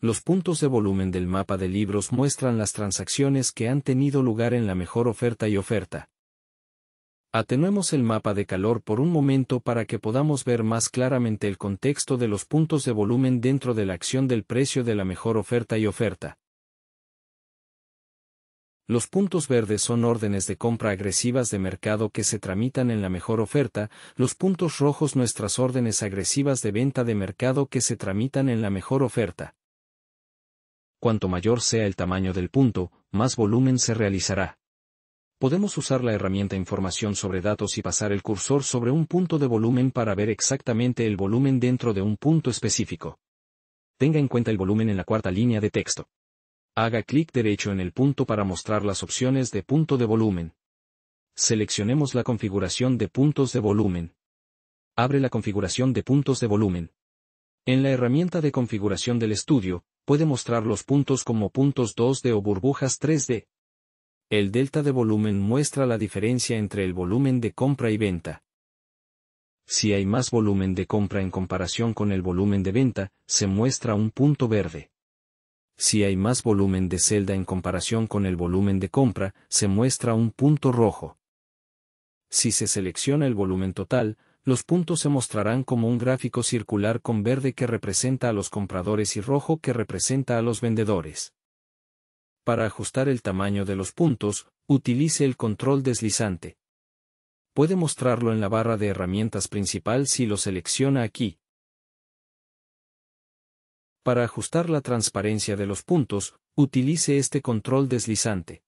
Los puntos de volumen del mapa de libros muestran las transacciones que han tenido lugar en la mejor oferta y oferta. Atenuemos el mapa de calor por un momento para que podamos ver más claramente el contexto de los puntos de volumen dentro de la acción del precio de la mejor oferta y oferta. Los puntos verdes son órdenes de compra agresivas de mercado que se tramitan en la mejor oferta, los puntos rojos nuestras órdenes agresivas de venta de mercado que se tramitan en la mejor oferta cuanto mayor sea el tamaño del punto, más volumen se realizará. Podemos usar la herramienta Información sobre datos y pasar el cursor sobre un punto de volumen para ver exactamente el volumen dentro de un punto específico. Tenga en cuenta el volumen en la cuarta línea de texto. Haga clic derecho en el punto para mostrar las opciones de punto de volumen. Seleccionemos la configuración de puntos de volumen. Abre la configuración de puntos de volumen. En la herramienta de configuración del estudio, puede mostrar los puntos como puntos 2D o burbujas 3D. El delta de volumen muestra la diferencia entre el volumen de compra y venta. Si hay más volumen de compra en comparación con el volumen de venta, se muestra un punto verde. Si hay más volumen de celda en comparación con el volumen de compra, se muestra un punto rojo. Si se selecciona el volumen total, los puntos se mostrarán como un gráfico circular con verde que representa a los compradores y rojo que representa a los vendedores. Para ajustar el tamaño de los puntos, utilice el control deslizante. Puede mostrarlo en la barra de herramientas principal si lo selecciona aquí. Para ajustar la transparencia de los puntos, utilice este control deslizante.